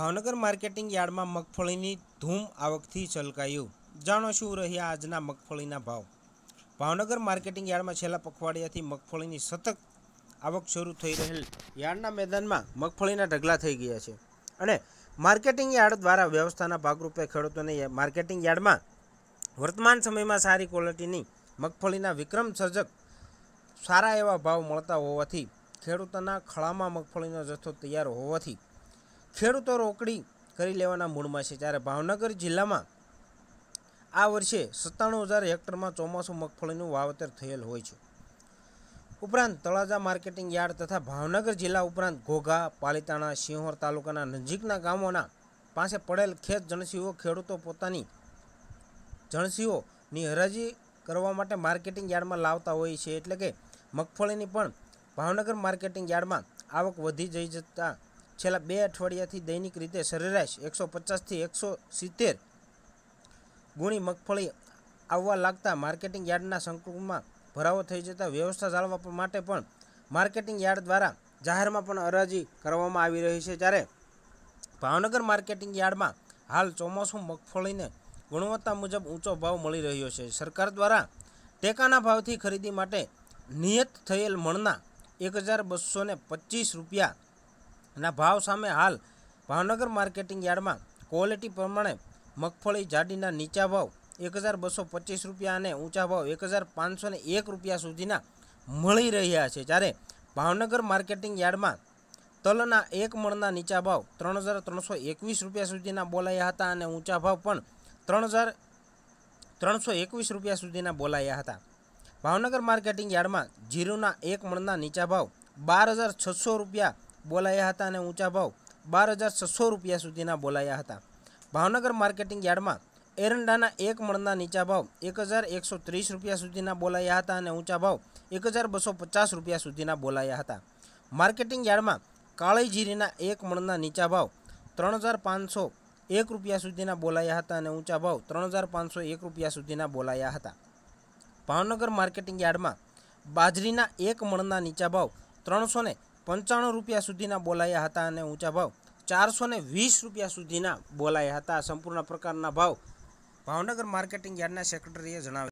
Bhavnagar marketing યાર્ડમાં મગફળીની ધૂમ આવકથી છલકાયું જાણો શું રહ્યા આજના મગફળીના ભાવ ભાવનગર માર્કેટિંગ યાર્ડમાં છેલ્લા પખવાડિયાથી મગફળીની સતત આવક શરૂ થઈ રહેલ યાર્ડના મેદાનમાં મગફળીના ઢગલા થઈ ગયા છે અને માર્કેટિંગ યાર્ડ દ્વારા વ્યવસ્થાના ભાગરૂપે ખેડૂતોને માર્કેટિંગ યાર્ડમાં વર્તમાન સમયમાં સારી ક્વોલિટીની મગફળીના વિક્રમ સર્જક સારા એવા ભાવ મળતા હોવાથી ખેડૂતોના ખળામાં મગફળીનો જથ્થો તૈયાર હોવાથી ખેડૂતો રોકડી કરી લેવાના મૂળમાં છે જ્યારે ભાવનગર જિલ્લામાં આ વર્ષે સત્તાણું હજાર હેક્ટરમાં ચોમાસું મગફળીનું વાવેતર થયેલ હોય છે ઉપરાંત તળાજા માર્કેટિંગ યાર્ડ તથા ભાવનગર જિલ્લા ઉપરાંત ઘોઘા પાલિતાણા સિંહોર તાલુકાના નજીકના ગામોના પાસે પડેલ ખેત જણસીઓ ખેડૂતો પોતાની જણસીઓની હરાજી કરવા માટે માર્કેટિંગ યાર્ડમાં લાવતા હોય છે એટલે કે મગફળીની પણ ભાવનગર માર્કેટિંગ યાર્ડમાં આવક વધી જઈ જતાં છેલ્લા બે અઠવાડિયાથી દૈનિક રીતે સરેરાશ એકસો પચાસથી એકસો સિત્તેર ગુણી મગફળી આવવા લાગતા માર્કેટિંગ યાર્ડના સંકુલમાં ભરાવો થઈ જતાં વ્યવસ્થા જાળવવા માટે પણ માર્કેટિંગ યાર્ડ દ્વારા જાહેરમાં પણ અરજી કરવામાં આવી રહી છે જ્યારે ભાવનગર માર્કેટિંગ યાર્ડમાં હાલ ચોમાસું મગફળીને ગુણવત્તા મુજબ ઊંચો ભાવ મળી રહ્યો છે સરકાર દ્વારા ટેકાના ભાવથી ખરીદી માટે નિયત થયેલ મણના એક હજાર બસો પચીસ રૂપિયા ના ભાવ સામે હાલ ભાવનગર માર્કેટિંગ યાર્ડમાં ક્વોલિટી પ્રમાણે મગફળી જાડીના નીચા ભાવ એક હજાર બસો પચીસ રૂપિયા અને ઊંચા ભાવ એક હજાર પાંચસો એક રૂપિયા સુધીના મળી રહ્યા છે જ્યારે ભાવનગર માર્કેટિંગ યાર્ડમાં તલના એક મણના નીચા ભાવ ત્રણ હજાર ત્રણસો એકવીસ રૂપિયા સુધીના બોલાયા હતા અને ઊંચા ભાવ પણ ત્રણ હજાર ત્રણસો એકવીસ રૂપિયા સુધીના બોલાયા હતા ભાવનગર માર્કેટિંગ યાર્ડમાં જીરુના એક મણના નીચા ભાવ બાર હજાર છસો રૂપિયા बोलाया जाता ने ऊंचा भाव 12600 रुपया સુધીના બોલાયા હતા ભાવનગર માર્કેટિંગ યાર્ડમાં એરંડાના 1 મણના નીચા ભાવ 1130 રૂપિયા સુધીના બોલાયા હતા અને ઊંચા ભાવ 1250 રૂપિયા સુધીના બોલાયા હતા માર્કેટિંગ યાર્ડમાં કાળઈ જીરીના 1 મણના નીચા ભાવ 3500 1 રૂપિયા સુધીના બોલાયા હતા અને ઊંચા ભાવ 3500 1 રૂપિયા સુધીના બોલાયા હતા ભાવનગર માર્કેટિંગ યાર્ડમાં બાજરીના 1 મણના નીચા ભાવ 300 ને પંચાણું રૂપિયા સુધીના બોલાયા હતા અને ઊંચા ભાવ ચારસો વીસ રૂપિયા સુધીના બોલાયા હતા સંપૂર્ણ પ્રકારના ભાવ ભાવનગર માર્કેટિંગ યાર્ડના સેક્રેટરીએ જણાવ્યું